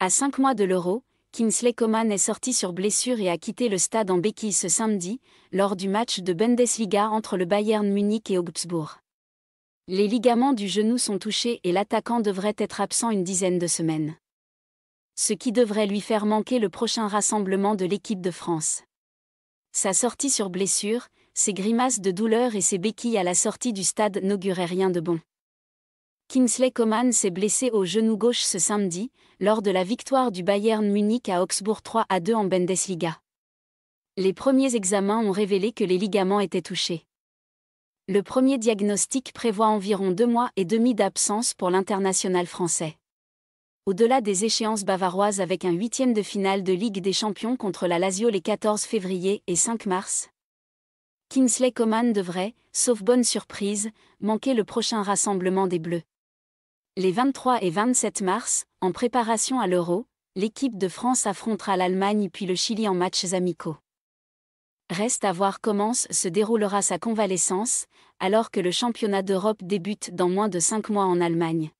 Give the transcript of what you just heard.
À cinq mois de l'Euro, Kinsley Coman est sorti sur blessure et a quitté le stade en béquille ce samedi, lors du match de Bundesliga entre le Bayern Munich et Augsbourg. Les ligaments du genou sont touchés et l'attaquant devrait être absent une dizaine de semaines. Ce qui devrait lui faire manquer le prochain rassemblement de l'équipe de France. Sa sortie sur blessure, ses grimaces de douleur et ses béquilles à la sortie du stade n'auguraient rien de bon. Kingsley Coman s'est blessé au genou gauche ce samedi, lors de la victoire du Bayern Munich à Augsbourg 3 à 2 en Bundesliga. Les premiers examens ont révélé que les ligaments étaient touchés. Le premier diagnostic prévoit environ deux mois et demi d'absence pour l'international français. Au-delà des échéances bavaroises avec un huitième de finale de Ligue des Champions contre la Lazio les 14 février et 5 mars, Kingsley Coman devrait, sauf bonne surprise, manquer le prochain rassemblement des Bleus. Les 23 et 27 mars, en préparation à l'Euro, l'équipe de France affrontera l'Allemagne puis le Chili en matchs amicaux. Reste à voir comment se déroulera sa convalescence, alors que le championnat d'Europe débute dans moins de 5 mois en Allemagne.